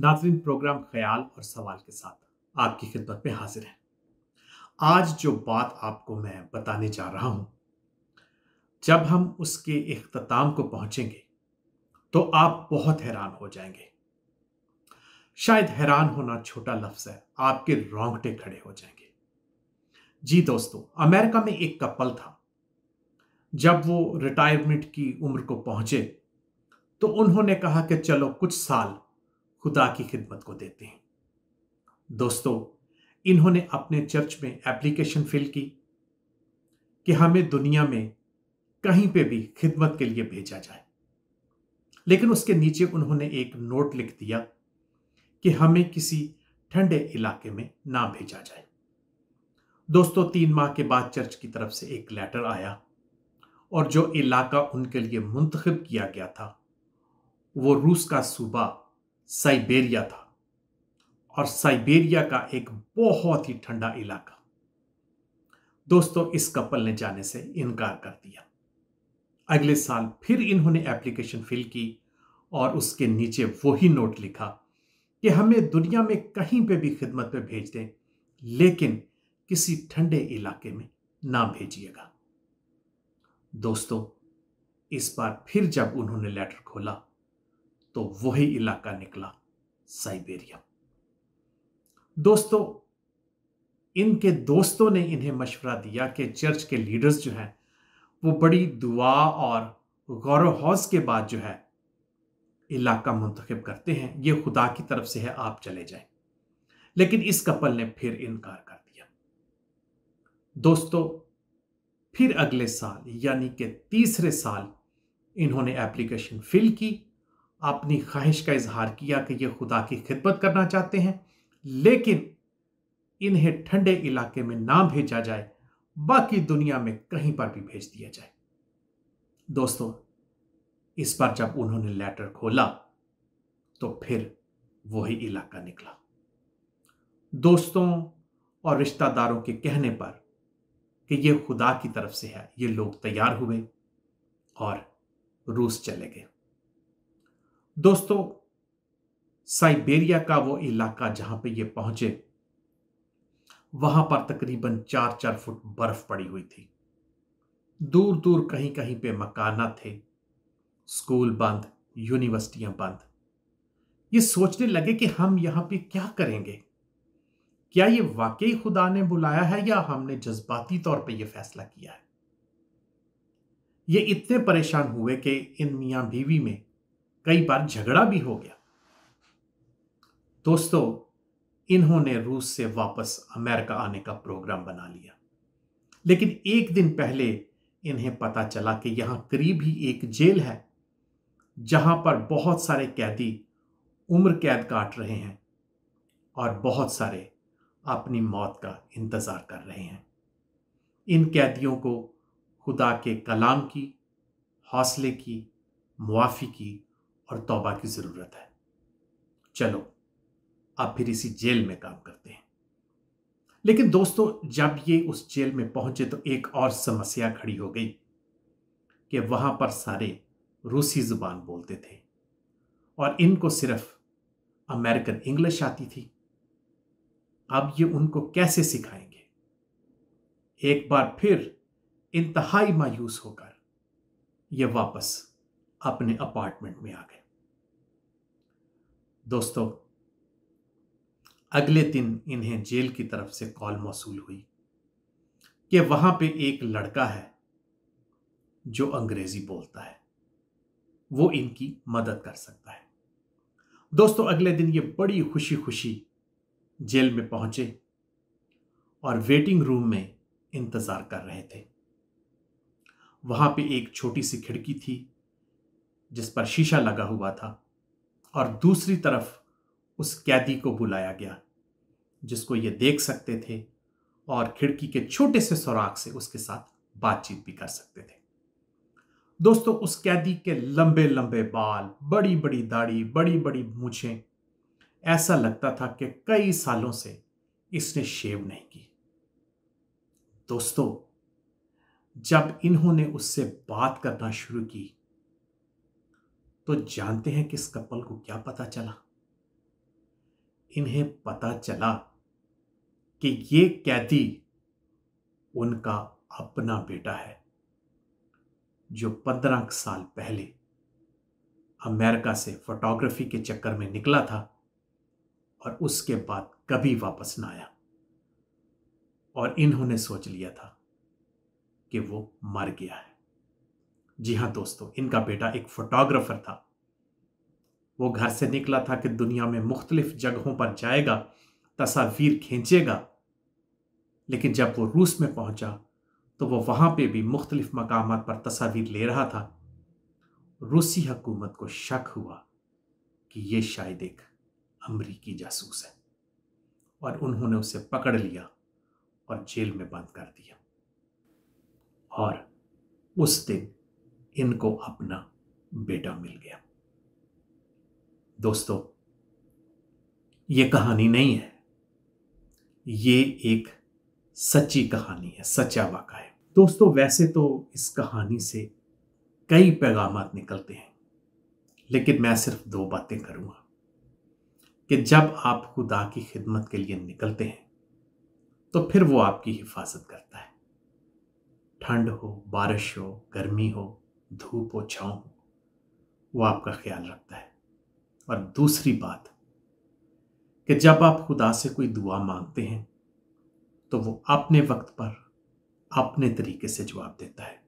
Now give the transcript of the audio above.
नाजरीन प्रोग्राम ख्याल और सवाल के साथ आपकी खिदमत में हाजिर है आज जो बात आपको मैं बताने जा रहा हूं जब हम उसके अख्ताम को पहुंचेंगे तो आप बहुत हैरान हो जाएंगे शायद हैरान होना छोटा लफ्ज है आपके रोंगटे खड़े हो जाएंगे जी दोस्तों अमेरिका में एक कपल था जब वो रिटायरमेंट की उम्र को पहुंचे तो उन्होंने कहा कि चलो कुछ साल खुदा की खिदमत को देते हैं दोस्तों इन्होंने अपने चर्च में एप्लीकेशन फिल की कि हमें दुनिया में कहीं पे भी खिदमत के लिए भेजा जाए लेकिन उसके नीचे उन्होंने एक नोट लिख दिया कि हमें किसी ठंडे इलाके में ना भेजा जाए दोस्तों तीन माह के बाद चर्च की तरफ से एक लेटर आया और जो इलाका उनके लिए मुंतखब किया गया था वो रूस का सूबा साइबेरिया था और साइबेरिया का एक बहुत ही ठंडा इलाका दोस्तों इस कपल ने जाने से इनकार कर दिया अगले साल फिर इन्होंने एप्लीकेशन फिल की और उसके नीचे वही नोट लिखा कि हमें दुनिया में कहीं पे भी खिदमत पे भेज दें लेकिन किसी ठंडे इलाके में ना भेजिएगा दोस्तों इस बार फिर जब उन्होंने लेटर खोला तो वही इलाका निकला साइबेरिया दोस्तों इनके दोस्तों ने इन्हें मशवरा दिया कि चर्च के लीडर्स जो हैं वो बड़ी दुआ और हौस के बाद जो है इलाका मुंतखब करते हैं ये खुदा की तरफ से है आप चले जाएं लेकिन इस कपल ने फिर इनकार कर दिया दोस्तों फिर अगले साल यानी कि तीसरे साल इन्होंने एप्लीकेशन फिल की अपनी ख्वाहिश का इजहार किया कि ये खुदा की खिदमत करना चाहते हैं लेकिन इन्हें ठंडे इलाके में ना भेजा जाए बाकी दुनिया में कहीं पर भी भेज दिया जाए दोस्तों इस पर जब उन्होंने लेटर खोला तो फिर वही इलाका निकला दोस्तों और रिश्तेदारों के कहने पर कि ये खुदा की तरफ से है ये लोग तैयार हुए और रूस चले गए दोस्तों साइबेरिया का वो इलाका जहां पे ये पहुंचे वहां पर तकरीबन चार चार फुट बर्फ पड़ी हुई थी दूर दूर कहीं कहीं पे मकाना थे स्कूल बंद यूनिवर्सिटियां बंद ये सोचने लगे कि हम यहां पे क्या करेंगे क्या ये वाकई खुदा ने बुलाया है या हमने जज्बाती तौर पे ये फैसला किया है ये इतने परेशान हुए कि इन मियाँ बीवी में कई बार झगड़ा भी हो गया दोस्तों इन्होंने रूस से वापस अमेरिका आने का प्रोग्राम बना लिया लेकिन एक दिन पहले इन्हें पता चला कि यहां करीब ही एक जेल है जहां पर बहुत सारे कैदी उम्र कैद काट रहे हैं और बहुत सारे अपनी मौत का इंतज़ार कर रहे हैं इन कैदियों को खुदा के कलाम की हौसले की मुआफ़ी की और तौबा की ज़रूरत है चलो अब फिर इसी जेल में काम करते हैं लेकिन दोस्तों जब ये उस जेल में पहुंचे तो एक और समस्या खड़ी हो गई कि वहां पर सारे रूसी जुबान बोलते थे और इनको सिर्फ अमेरिकन इंग्लिश आती थी अब ये उनको कैसे सिखाएंगे एक बार फिर इंतहाई मायूस होकर ये वापस अपने अपार्टमेंट में आ गए दोस्तों अगले दिन इन्हें जेल की तरफ से कॉल मौसूल हुई कि वहां पे एक लड़का है जो अंग्रेजी बोलता है वो इनकी मदद कर सकता है दोस्तों अगले दिन ये बड़ी खुशी खुशी जेल में पहुंचे और वेटिंग रूम में इंतजार कर रहे थे वहां पे एक छोटी सी खिड़की थी जिस पर शीशा लगा हुआ था और दूसरी तरफ उस कैदी को बुलाया गया जिसको ये देख सकते थे और खिड़की के छोटे से सुराख से उसके साथ बातचीत भी कर सकते थे दोस्तों उस कैदी के लंबे लंबे बाल बड़ी बड़ी दाढ़ी बड़ी बड़ी मूछे ऐसा लगता था कि कई सालों से इसने शेव नहीं की दोस्तों जब इन्होंने उससे बात करना शुरू की तो जानते हैं किस कपल को क्या पता चला इन्हें पता चला कि ये कैदी उनका अपना बेटा है जो पंद्रह साल पहले अमेरिका से फोटोग्राफी के चक्कर में निकला था और उसके बाद कभी वापस ना आया और इन्होंने सोच लिया था कि वो मर गया है जी हाँ दोस्तों इनका बेटा एक फोटोग्राफर था वो घर से निकला था कि दुनिया में मुख्तलिफ जगहों पर जाएगा तस्वीर खींचेगा लेकिन जब वो रूस में पहुंचा तो वो वहां पे भी मुख्तलिफ मकाम पर तस्वीर ले रहा था रूसी हकूमत को शक हुआ कि ये शायद एक अमरीकी जासूस है और उन्होंने उसे पकड़ लिया और जेल में बंद कर दिया और उस दिन इनको अपना बेटा मिल गया दोस्तों ये कहानी नहीं है ये एक सच्ची कहानी है सच्चा वाका है दोस्तों वैसे तो इस कहानी से कई पैगाम निकलते हैं लेकिन मैं सिर्फ दो बातें करूंगा कि जब आप खुदा की खिदमत के लिए निकलते हैं तो फिर वो आपकी हिफाजत करता है ठंड हो बारिश हो गर्मी हो धूप और छाँव वो आपका ख्याल रखता है और दूसरी बात कि जब आप खुदा से कोई दुआ मांगते हैं तो वो अपने वक्त पर अपने तरीके से जवाब देता है